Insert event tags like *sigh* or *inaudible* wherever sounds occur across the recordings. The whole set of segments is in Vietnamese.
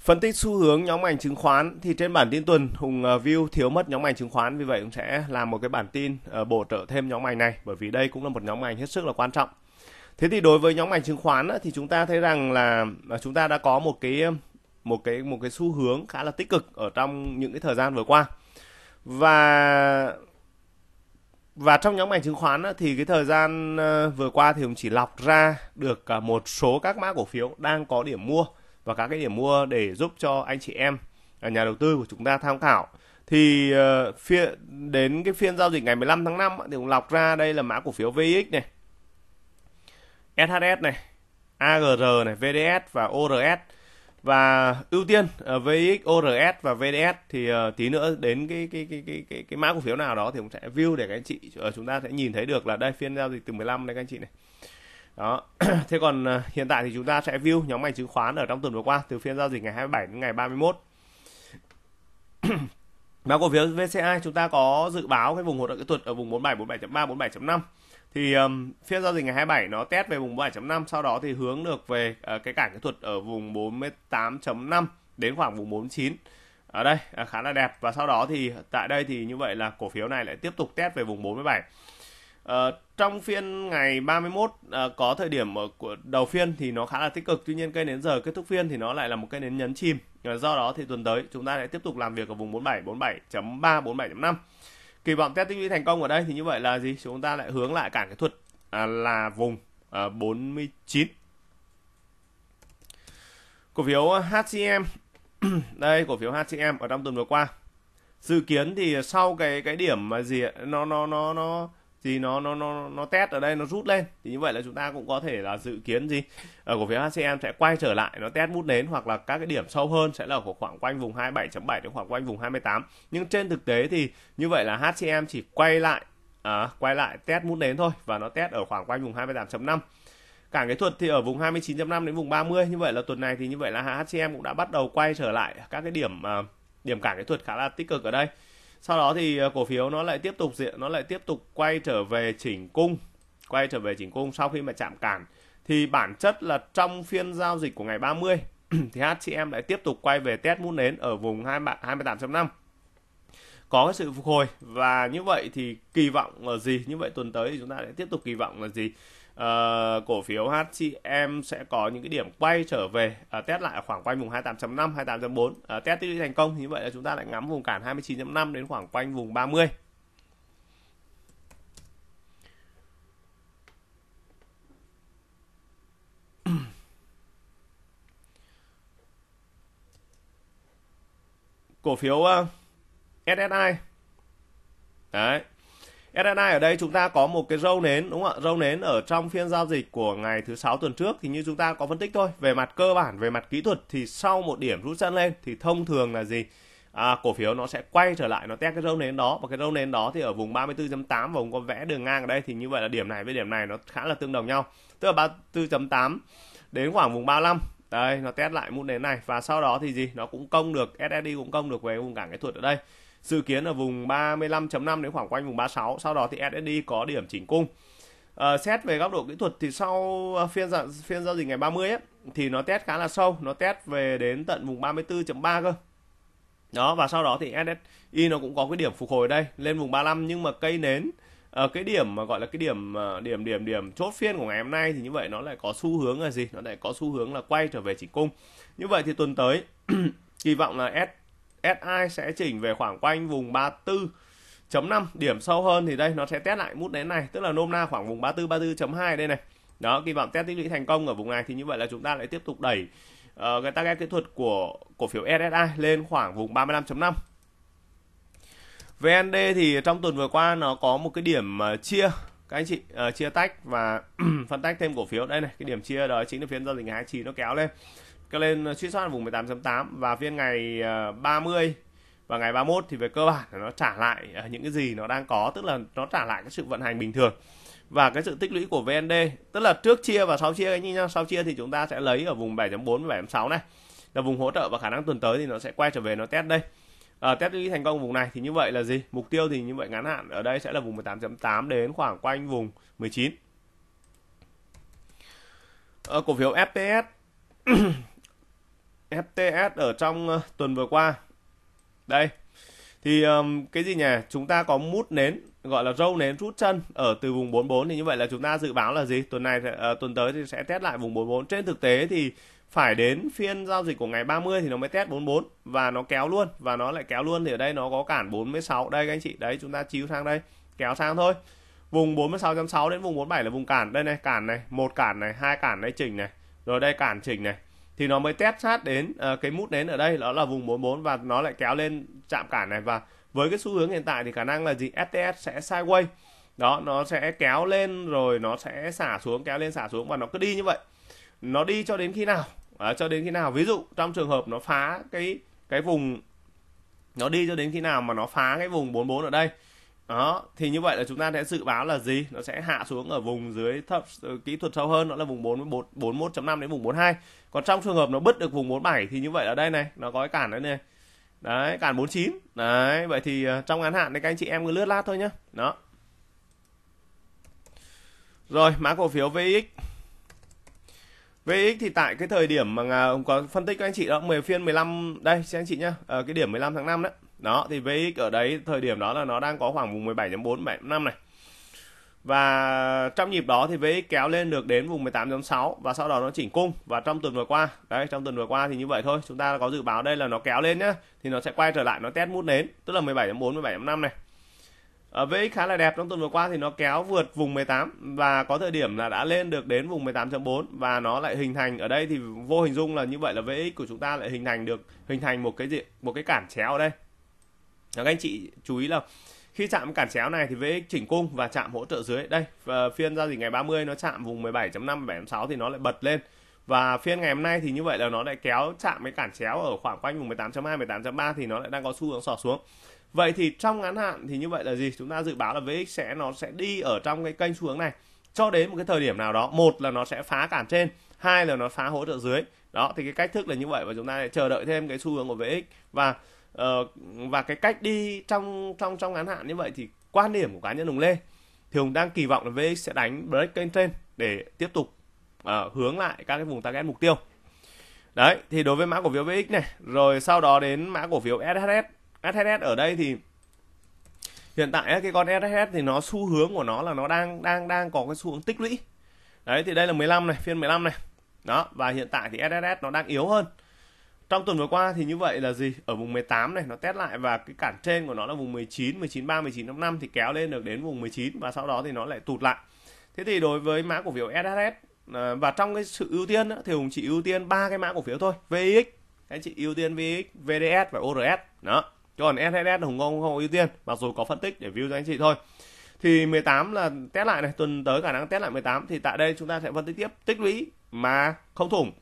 Phân tích xu hướng nhóm ngành chứng khoán thì trên bản tin tuần Hùng ờ, view thiếu mất nhóm ngành chứng khoán vì vậy cũng sẽ làm một cái bản tin ờ, bổ trợ thêm nhóm ngành này bởi vì đây cũng là một nhóm ngành hết sức là quan trọng. Thế thì đối với nhóm ngành chứng khoán thì chúng ta thấy rằng là à, chúng ta đã có một cái một cái một cái xu hướng khá là tích cực ở trong những cái thời gian vừa qua. Và và trong nhóm ngành chứng khoán thì cái thời gian ờ, vừa qua thì cũng chỉ lọc ra được à, một số các mã cổ phiếu đang có điểm mua và các cái điểm mua để giúp cho anh chị em à, nhà đầu tư của chúng ta tham khảo thì uh, phiên đến cái phiên giao dịch ngày 15 tháng 5 thì cũng lọc ra đây là mã cổ phiếu VX này SHS này AGR này VDS và ORS và ưu tiên uh, ờ, VX ORS và VDS thì uh, tí nữa đến cái cái cái cái cái, cái mã cổ phiếu nào đó thì cũng sẽ view để các anh chị uh, chúng ta sẽ nhìn thấy được là đây phiên giao dịch từ 15 đây các anh chị này đó *clears throat* thế còn ờ, hiện tại thì chúng ta sẽ view nhóm ngành chứng khoán ở trong tuần vừa qua từ phiên giao dịch ngày 27 đến ngày 31 mã *clears throat* cổ phiếu VCI chúng ta có dự báo cái vùng hỗ trợ kỹ thuật ở vùng 47 47.3 47.5 thì um, phiên giao dịch ngày 27 nó test về vùng 47.5 sau đó thì hướng được về uh, cái cản kỹ thuật ở vùng 48.5 đến khoảng vùng 49 ở đây uh, khá là đẹp và sau đó thì tại đây thì như vậy là cổ phiếu này lại tiếp tục test về vùng 47 Uh, trong phiên ngày 31 uh, ờ, có thời điểm ở của đầu phiên thì nó khá là tích cực tuy nhiên cây nến giờ kết thúc phiên thì nó lại là một cây nến nhấn chìm uh, do đó thì tuần tới chúng ta lại tiếp tục làm việc ở vùng 47 47.3 47.5 kỳ vọng test tích lũy thành công ở đây thì như vậy là gì chúng ta lại hướng lại cản cái thuật uh, là vùng uh, 49 cổ phiếu HCM *clears throat* đây cổ phiếu HCM ở trong tuần vừa qua dự kiến thì sau cái cái điểm mà gì nó nó nó nó thì nó nó nó nó test ở đây nó rút lên thì như vậy là chúng ta cũng có thể là dự kiến gì ở ờ, cổ phiếu HCM sẽ quay trở lại nó test mút nến hoặc là các cái điểm sâu hơn sẽ là khoảng quanh vùng 27.7 đến khoảng quanh vùng 28 nhưng trên thực tế thì như vậy là HCM chỉ quay lại à, quay lại test mút nến thôi và nó test ở khoảng quanh vùng 28.5 cả cái thuật thì ở vùng 29.5 đến vùng 30 như vậy là tuần này thì như vậy là HCM cũng đã bắt đầu quay trở lại các cái điểm à, điểm cả cái thuật khá là tích cực ở đây sau đó thì ờ, cổ phiếu nó lại tiếp tục diện nó lại tiếp tục quay trở về chỉnh cung quay trở về chỉnh cung sau khi mà chạm cản thì bản chất là trong phiên giao dịch của ngày 30 *clears throat* thì HCM lại tiếp tục quay về test mút nến ở vùng 28.5 có cái sự phục hồi và như vậy thì kỳ vọng là gì như vậy tuần tới thì chúng ta sẽ tiếp tục kỳ vọng là gì uh, cổ phiếu HCM sẽ có những cái điểm quay trở về uh, test lại ở khoảng quanh vùng 28.5 28.4 uh, test tích thành công như vậy là chúng ta lại ngắm vùng cản 29.5 đến khoảng quanh vùng 30 cổ phiếu ờ, SSI đấy SNI ở đây chúng ta có một cái râu nến đúng không ạ? Râu nến ở trong phiên giao dịch của ngày thứ sáu tuần trước thì như chúng ta có phân tích thôi. Về mặt cơ bản, về mặt kỹ thuật thì sau một điểm rút chân lên thì thông thường là gì? À, cổ phiếu nó sẽ quay trở lại nó test cái râu nến đó và cái râu nến đó thì ở vùng 34.8 vùng có vẽ đường ngang ở đây thì như vậy là điểm này với điểm này nó khá là tương đồng nhau. Tức là 34.8 đến khoảng vùng 35 đây nó test lại mút nến này và sau đó thì gì nó cũng công được SSD cũng công được về vùng cản kỹ thuật ở đây dự kiến ở vùng 35.5 đến khoảng quanh vùng 36 sau đó thì SSI có điểm chỉnh cung à, xét về góc độ kỹ thuật thì sau ờ, phiên giao, phiên giao dịch ngày 30 ấy, thì nó test khá là sâu nó test về đến tận vùng 34.3 cơ đó và sau đó thì SSI nó cũng có cái điểm phục hồi đây lên vùng 35 nhưng mà cây nến ở ờ, cái điểm mà gọi là cái điểm điểm điểm điểm chốt phiên của ngày hôm nay thì như vậy nó lại có xu hướng là gì nó lại có xu hướng là quay trở về chỉnh cung như vậy thì tuần tới *clears throat* kỳ vọng là S SI sẽ chỉnh về khoảng quanh vùng 34 chấm 5 điểm sâu hơn thì đây nó sẽ test lại mút nén này tức là nôm na khoảng vùng 34 34.2 đây này đó kỳ vọng test tích lũy thành công ở vùng này thì như vậy là chúng ta lại tiếp tục đẩy uh, cái target kỹ thuật của cổ phiếu SSI lên khoảng vùng 35.5 VND thì trong tuần vừa qua nó có một cái điểm ờ, chia các anh chị uh, chia tách và *clears throat* phân tách thêm cổ phiếu đây này cái điểm chia đó chính là phiên giao dịch ngày 29 nó kéo lên cho lên ờ, suy soát vùng 18.8 và phiên ngày uh, ờ, 30 và ngày 31 thì về cơ bản là nó trả lại uh, những cái gì nó đang có tức là nó trả lại cái sự vận hành bình thường và cái sự tích lũy của VND tức là trước chia và sau chia anh nhá sau chia thì chúng ta sẽ lấy ở vùng 7.4 và 7.6 này là vùng hỗ trợ và khả năng tuần tới thì nó sẽ quay trở về nó test đây à, test đi thành công vùng này thì như vậy là gì mục tiêu thì như vậy ngắn hạn ở đây sẽ là vùng 18.8 đến khoảng quanh vùng 19 à, ờ, cổ phiếu FTS *clears throat* FTS ở trong ờ, tuần vừa qua đây thì um, cái gì nhỉ chúng ta có mút nến gọi là râu nến rút chân ở từ vùng 44 thì như vậy là chúng ta dự báo là gì tuần này uh, tuần tới thì sẽ test lại vùng 44 trên thực tế thì phải đến phiên giao dịch của ngày 30 thì nó mới test 44 và nó kéo luôn và nó lại kéo luôn thì ở đây nó có cản 46 đây các anh chị đấy chúng ta chiếu sang đây kéo sang thôi vùng 46.6 đến vùng 47 là vùng cản đây này cản này một cản này hai cản đây chỉnh này rồi đây cản chỉnh này thì nó mới test sát đến uh, cái mút nến ở đây đó là vùng 44 và nó lại kéo lên chạm cản này và với cái xu hướng hiện tại thì khả năng là gì STS sẽ sideways đó nó sẽ kéo lên rồi nó sẽ xả xuống kéo lên xả xuống và nó cứ đi như vậy nó đi cho đến khi nào à, cho đến khi nào ví dụ trong trường hợp nó phá cái cái vùng nó đi cho đến khi nào mà nó phá cái vùng 44 ở đây đó thì như vậy là chúng ta sẽ dự báo là gì nó sẽ hạ xuống ở vùng dưới thấp ờ, kỹ thuật sâu hơn đó là vùng 44 41.5 đến vùng 42 còn trong trường hợp nó bứt được vùng 47 thì như vậy ở đây này nó có cái cản đấy này đấy cản 49 đấy vậy thì ờ, trong ngắn hạn thì các anh chị em cứ lướt lát thôi nhá đó rồi mã cổ phiếu VX VX thì tại cái thời điểm mà Ngà có phân tích các anh chị đó 10 phiên 15 đây xem anh chị nhá, à, cái điểm 15 tháng 5 đó. Đó thì VX ở đấy thời điểm đó là nó đang có khoảng vùng 17.4 năm này. Và trong nhịp đó thì VX kéo lên được đến vùng 18.6 và sau đó nó chỉnh cung và trong tuần vừa qua, đấy trong tuần vừa qua thì như vậy thôi, chúng ta có dự báo đây là nó kéo lên nhá thì nó sẽ quay trở lại nó test mút nến, tức là 17.4 17.5 này À, ờ, VX khá là đẹp trong tuần vừa qua thì nó kéo vượt vùng 18 và có thời điểm là đã lên được đến vùng 18.4 và nó lại hình thành ở đây thì vô hình dung là như vậy là VX của chúng ta lại hình thành được hình thành một cái gì một cái cản chéo ở đây. Các anh chị chú ý là khi chạm cản chéo này thì VX chỉnh cung và chạm hỗ trợ dưới đây ờ, phiên giao dịch ngày 30 nó chạm vùng 17.5 7.6 thì nó lại bật lên và phiên ngày hôm nay thì như vậy là nó lại kéo chạm cái cản chéo ở khoảng quanh vùng 18.2 18.3 thì nó lại đang có xu hướng sò xuống Vậy thì trong ngắn hạn thì như vậy là gì? Chúng ta dự báo là VX sẽ nó sẽ đi ở trong cái kênh xu hướng này cho đến một cái thời điểm nào đó. Một là nó sẽ phá cản trên, hai là nó phá hỗ trợ dưới. Đó thì cái cách thức là như vậy và chúng ta sẽ chờ đợi thêm cái xu hướng của VX và uh, và cái cách đi trong trong trong ngắn hạn như vậy thì quan điểm của cá nhân Hùng Lê thì Hùng đang kỳ vọng là VX sẽ đánh break kênh trên để tiếp tục uh, hướng lại các cái vùng target mục tiêu. Đấy, thì đối với mã cổ phiếu VX này, rồi sau đó đến mã cổ phiếu SHS SSS ở đây thì hiện tại cái con SSS thì nó xu hướng của nó là nó đang đang đang có cái xu hướng tích lũy đấy thì đây là 15 này phiên 15 này đó và hiện tại thì SSS nó đang yếu hơn trong tuần vừa qua thì như vậy là gì ở vùng 18 này nó test lại và cái cản trên của nó là vùng 19 193 1955 thì kéo lên được đến vùng 19 và sau đó thì nó lại tụt lại thế thì đối với mã cổ phiếu SSS à, và trong cái sự ưu tiên thì hùng chỉ ưu tiên ba cái mã cổ phiếu thôi VX anh chị ưu tiên VX VDS và ORS đó chứ còn SSS Hùng Ngông không có ưu tiên mặc dù có phân tích để view cho anh chị thôi thì 18 là test lại này tuần tới khả năng test lại 18 thì tại đây chúng ta sẽ phân tích tiếp tích lũy mà không thủng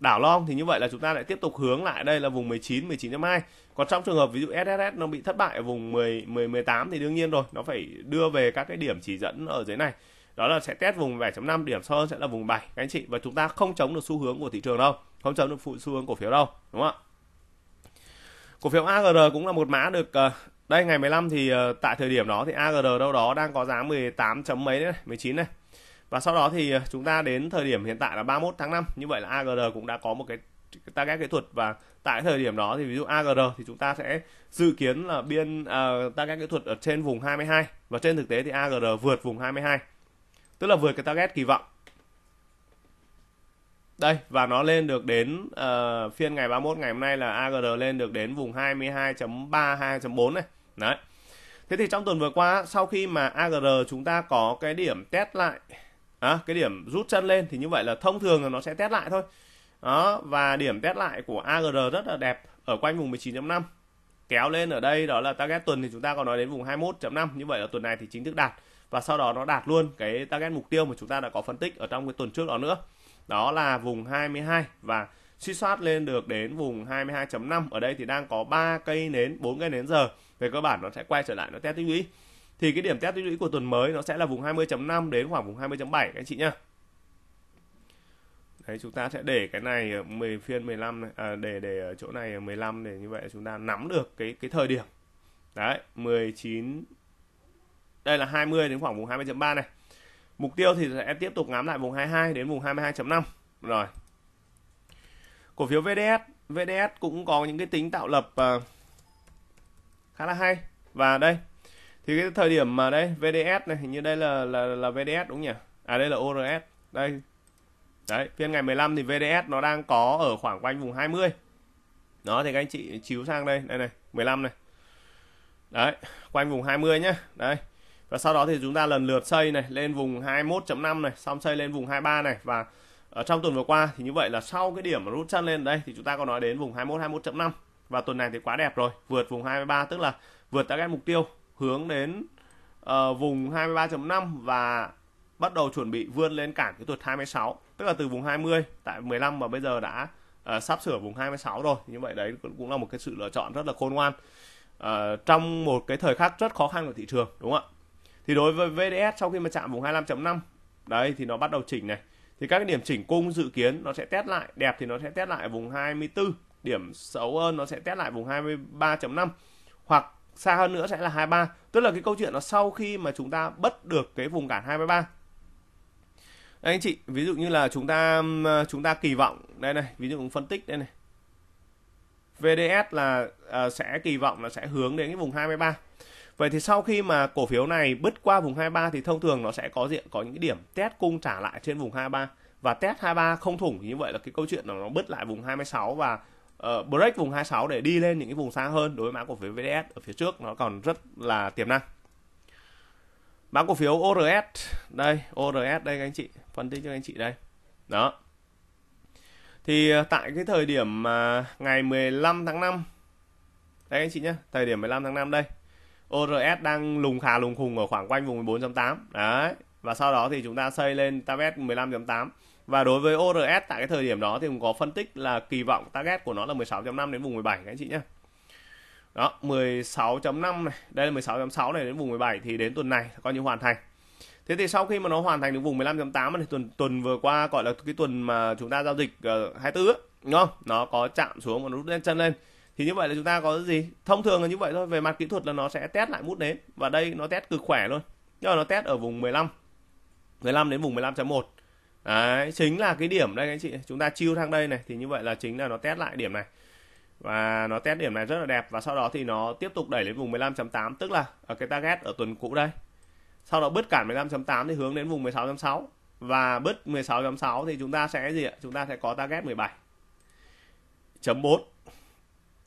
đảo long thì như vậy là chúng ta lại tiếp tục hướng lại đây là vùng 19 19.2 còn trong trường hợp ví dụ SSS nó bị thất bại ở vùng 10 10 18 thì đương nhiên rồi nó phải đưa về các cái điểm chỉ dẫn ở dưới này đó là sẽ test vùng 7.5 điểm sau sẽ là vùng 7 các anh chị và chúng ta không chống được xu hướng của thị trường đâu không chống được phụ xu hướng cổ phiếu đâu đúng không ạ cổ phiếu AGR cũng là một mã được ờ, đây ngày 15 thì ờ, tại thời điểm đó thì AGR đâu đó đang có giá 18 chấm mấy đấy, 19 này và sau đó thì ờ, chúng ta đến thời điểm hiện tại là 31 tháng 5 như vậy là AGR cũng đã có một cái target kỹ thuật và tại thời điểm đó thì ví dụ AGR thì chúng ta sẽ dự kiến là biên uh, target kỹ thuật ở trên vùng 22 và trên thực tế thì AGR vượt vùng 22 tức là vượt cái target kỳ vọng đây và nó lên được đến uh, phiên ngày 31 ngày hôm nay là AGR lên được đến vùng 22.32.4 này. Đấy. Thế thì trong tuần vừa qua sau khi mà AGR chúng ta có cái điểm test lại à, cái điểm rút chân lên thì như vậy là thông thường là nó sẽ test lại thôi. Đó và điểm test lại của AGR rất là đẹp ở quanh vùng 19.5. Kéo lên ở đây đó là target tuần thì chúng ta còn nói đến vùng 21.5, như vậy là tuần này thì chính thức đạt và sau đó nó đạt luôn cái target mục tiêu mà chúng ta đã có phân tích ở trong cái tuần trước đó nữa đó là vùng 22 và suy soát lên được đến vùng 22.5 ở đây thì đang có 3 cây nến 4 cây nến giờ về cơ bản nó sẽ quay trở lại nó test tích lũy thì cái điểm test tích lũy của tuần mới nó sẽ là vùng 20.5 đến khoảng vùng 20.7 các anh chị nhá Đấy, chúng ta sẽ để cái này 10 phiên 15 này, à, để để ở chỗ này 15 để như vậy chúng ta nắm được cái cái thời điểm. Đấy, 19 đây là 20 đến khoảng vùng 20.3 này mục tiêu thì sẽ tiếp tục ngắm lại vùng 22 đến vùng 22.5 rồi cổ phiếu VDS VDS cũng có những cái tính tạo lập ờ, khá là hay và đây thì cái thời điểm mà đây VDS này hình như đây là là là VDS đúng nhỉ à đây là ORS đây đấy phiên ngày 15 thì VDS nó đang có ở khoảng quanh vùng 20 đó thì các anh chị chiếu sang đây đây này 15 này đấy quanh vùng 20 nhá đây và sau đó thì chúng ta lần lượt xây này lên vùng 21.5 này xong xây lên vùng 23 này và ở trong tuần vừa qua thì như vậy là sau cái điểm rút chân lên đây thì chúng ta có nói đến vùng 21 21.5 và tuần này thì quá đẹp rồi vượt vùng 23 tức là vượt target mục tiêu hướng đến uh, vùng 23.5 và bắt đầu chuẩn bị vươn lên cản cái tuột 26 tức là từ vùng 20 tại 15 mà bây giờ đã uh, sắp sửa vùng 26 rồi như vậy đấy cũng là một cái sự lựa chọn rất là khôn ngoan uh, trong một cái thời khắc rất khó khăn của thị trường đúng không ạ thì đối với VDS sau khi mà chạm vùng 25.5 đấy thì nó bắt đầu chỉnh này thì các cái điểm chỉnh cung dự kiến nó sẽ test lại đẹp thì nó sẽ test lại vùng 24 điểm xấu hơn nó sẽ test lại vùng 23.5 hoặc xa hơn nữa sẽ là 23 tức là cái câu chuyện nó sau khi mà chúng ta bất được cái vùng cản 23 đấy, anh chị ví dụ như là chúng ta chúng ta kỳ vọng đây này ví dụ phân tích đây này VDS là uh, sẽ kỳ vọng là sẽ hướng đến cái vùng 23 Vậy thì sau khi mà cổ phiếu này bứt qua vùng 23 thì thông thường nó sẽ có diện có những điểm test cung trả lại trên vùng 23 và test 23 không thủng như vậy là cái câu chuyện là nó bứt lại vùng 26 và uh, break vùng 26 để đi lên những cái vùng xa hơn đối với mã cổ phiếu VDS ở phía trước nó còn rất là tiềm năng. Mã cổ phiếu ORS đây, ORS đây các anh chị, phân tích cho anh chị đây. Đó. Thì ờ, tại cái thời điểm mà ngày 15 tháng 5 đây anh chị nhé, thời điểm 15 tháng 5 đây ORS đang lùng khà lùng khùng ở khoảng quanh vùng 14.8 đấy và sau đó thì chúng ta xây lên target 15.8 và đối với ORS tại cái thời điểm đó thì cũng có phân tích là kỳ vọng target của nó là 16.5 đến vùng 17 các anh chị nhé đó 16.5 này đây là 16.6 này đến vùng 17 thì đến tuần này coi như hoàn thành thế thì sau khi mà nó hoàn thành được vùng 15.8 thì tuần tuần vừa qua gọi là cái tuần mà chúng ta giao dịch uh, ờ, 24 đúng không nó có chạm xuống và nó rút lên chân lên thì như vậy là chúng ta có gì thông thường là như vậy thôi về mặt kỹ thuật là nó sẽ test lại mút nến và đây nó test cực khỏe luôn nhưng mà nó test ở vùng 15 15 đến vùng 15.1 đấy chính là cái điểm đây anh chị chúng ta chiêu thang đây này thì như vậy là chính là nó test lại điểm này và nó test điểm này rất là đẹp và sau đó thì nó tiếp tục đẩy đến vùng 15.8 tức là ở à, cái target ở tuần cũ đây sau đó bứt cản 15.8 thì hướng đến vùng 16.6 và bứt 16.6 thì chúng ta sẽ gì ạ chúng ta sẽ có target 17 chấm 4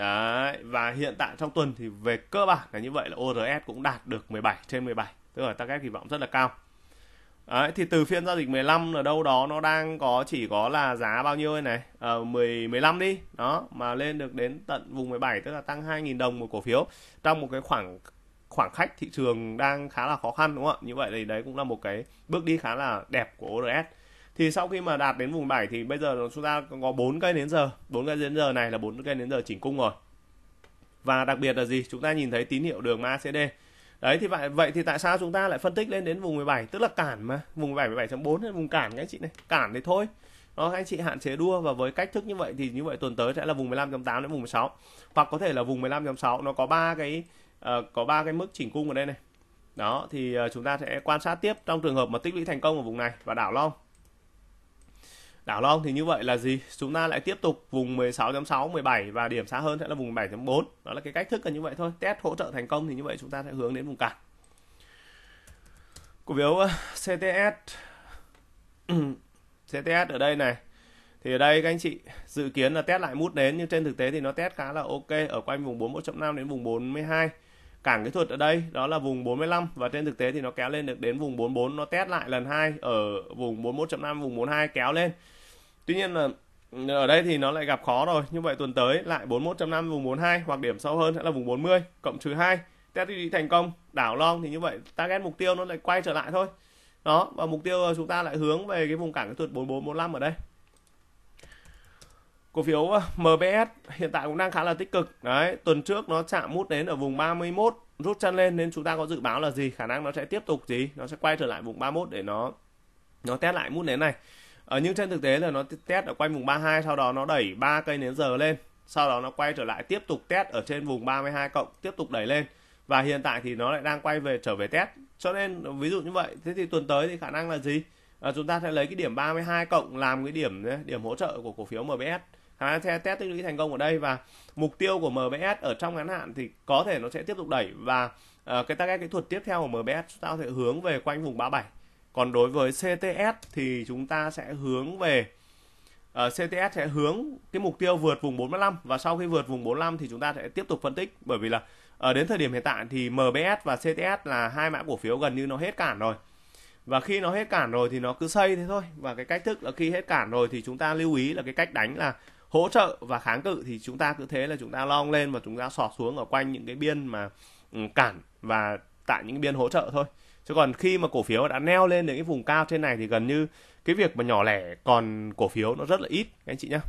Đấy, và hiện tại trong tuần thì về cơ bản là như vậy là ORS cũng đạt được 17 trên 17 tức là target kỳ vọng rất là cao Đấy, thì từ phiên giao dịch 15 ở đâu đó nó đang có chỉ có là giá bao nhiêu đây này à, 10 15 đi đó mà lên được đến tận vùng 17 tức là tăng 2.000 đồng một cổ phiếu trong một cái khoảng khoảng khách thị trường đang khá là khó khăn đúng không ạ như vậy thì đấy cũng là một cái bước đi khá là đẹp của ORS thì sau khi mà đạt đến vùng đẩy thì bây giờ chúng ta có bốn cây đến giờ bốn cây đến giờ này là bốn cây đến giờ chỉnh cung rồi và đặc biệt là gì chúng ta nhìn thấy tín hiệu đường MACD đấy thì vậy vậy thì tại sao chúng ta lại phân tích lên đến vùng 17 tức là cản mà vùng 17 17.4 vùng cản các anh chị này cản thì thôi đó anh chị hạn chế đua và với cách thức như vậy thì như vậy tuần tới sẽ là vùng 15.8 đến vùng 16 hoặc có thể là vùng 15.6 nó có ba cái uh, có ba cái mức chỉnh cung ở đây này đó thì uh, chúng ta sẽ quan sát tiếp trong trường hợp mà tích lũy thành công ở vùng này và đảo long đảo long thì như vậy là gì chúng ta lại tiếp tục vùng 16.6 17 và điểm xa hơn sẽ là vùng 7.4 đó là cái cách thức là như vậy thôi test hỗ trợ thành công thì như vậy chúng ta sẽ hướng đến vùng cản cổ phiếu ờ, CTS CTS *clears throat* ở đây này thì ở đây các anh chị dự kiến là test lại mút nến nhưng trên thực tế thì nó test khá là ok ở quanh vùng 41.5 đến vùng 42 cản kỹ thuật ở đây đó là vùng 45 và trên thực tế thì nó kéo lên được đến vùng 44 nó test lại lần hai ở vùng 41.5 vùng 42 kéo lên tuy nhiên là ừ, ở đây thì nó lại gặp khó rồi như vậy tuần tới lại 41.5 vùng 42 hoặc điểm sâu hơn sẽ là vùng 40 cộng trừ 2 test đi thành công đảo long thì như vậy target mục tiêu nó lại quay trở lại thôi đó và mục tiêu ờ, chúng ta lại hướng về cái vùng cản kỹ thuật 44 45 ở đây Cổ phiếu ờ, MBS hiện tại cũng đang khá là tích cực. Đấy, tuần trước nó chạm mút đến ở vùng 31, rút chân lên nên chúng ta có dự báo là gì? Khả năng nó sẽ tiếp tục gì? Nó sẽ quay trở lại vùng 31 để nó nó test lại mút nến này. Ở ờ, nhưng trên thực tế là nó test ở quanh vùng 32 sau đó nó đẩy ba cây nến giờ lên, sau đó nó quay trở lại tiếp tục test ở trên vùng 32 cộng tiếp tục đẩy lên và hiện tại thì nó lại đang quay về trở về test. Cho nên ví dụ như vậy, thế thì tuần tới thì khả năng là gì? À, chúng ta sẽ lấy cái điểm 32 cộng làm cái điểm điểm hỗ trợ của cổ phiếu MBS khả năng sẽ test tích lũy thành công ở đây và mục tiêu của MBS ở trong ngắn hạn thì có thể nó sẽ tiếp tục đẩy và uh, cái target kỹ thuật tiếp theo của MBS chúng ta sẽ hướng về quanh vùng 37 còn đối với CTS thì chúng ta sẽ hướng về uh, ờ, CTS sẽ hướng cái mục tiêu vượt vùng 45 và sau khi vượt vùng 45 thì chúng ta sẽ tiếp tục phân tích bởi vì là ở ờ, uh, đến thời điểm hiện tại thì MBS và CTS là hai mã cổ phiếu gần như nó hết cản rồi và khi nó hết cản rồi thì nó cứ xây thế thôi và cái cách thức là khi hết cản rồi thì chúng ta lưu ý là cái cách đánh là hỗ trợ và kháng cự thì chúng ta cứ thế là chúng ta long lên và chúng ta sọt xuống ở quanh những cái biên mà ừ, cản và tại những biên hỗ trợ thôi chứ còn khi mà cổ phiếu đã neo lên đến cái vùng cao trên này thì gần như cái việc mà nhỏ lẻ còn cổ phiếu nó rất là ít anh chị nhé